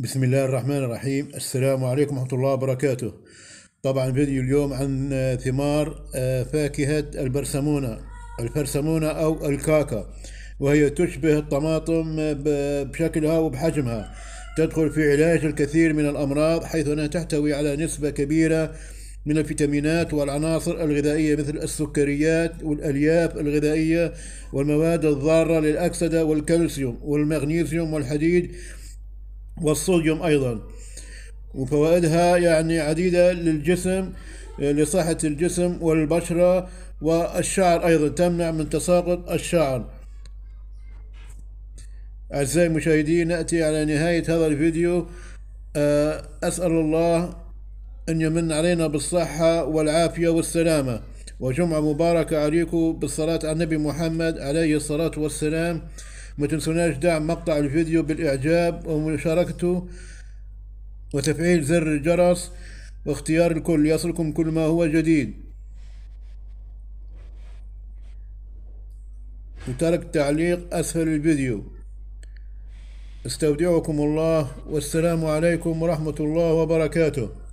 بسم الله الرحمن الرحيم السلام عليكم ورحمة الله وبركاته طبعا فيديو اليوم عن آه، ثمار آه، فاكهة البرسمونة البرسمونة أو الكاكا وهي تشبه الطماطم آه، بشكلها وبحجمها تدخل في علاج الكثير من الأمراض حيث أنها تحتوي على نسبة كبيرة من الفيتامينات والعناصر الغذائية مثل السكريات والألياف الغذائية والمواد الضارة للأكسدة والكالسيوم والمغنيسيوم والحديد والصوديوم أيضا وفوائدها يعني عديدة للجسم لصحة الجسم والبشرة والشعر أيضا تمنع من تساقط الشعر أعزائي المشاهدين نأتي على نهاية هذا الفيديو آه، أسأل الله أن يمن علينا بالصحة والعافية والسلامة وجمعة مباركة عليكم بالصلاة على النبي محمد عليه الصلاة والسلام ما تنسوناش دعم مقطع الفيديو بالإعجاب ومشاركته وتفعيل زر الجرس واختيار الكل يصلكم كل ما هو جديد وترك تعليق أسفل الفيديو استودعكم الله والسلام عليكم ورحمة الله وبركاته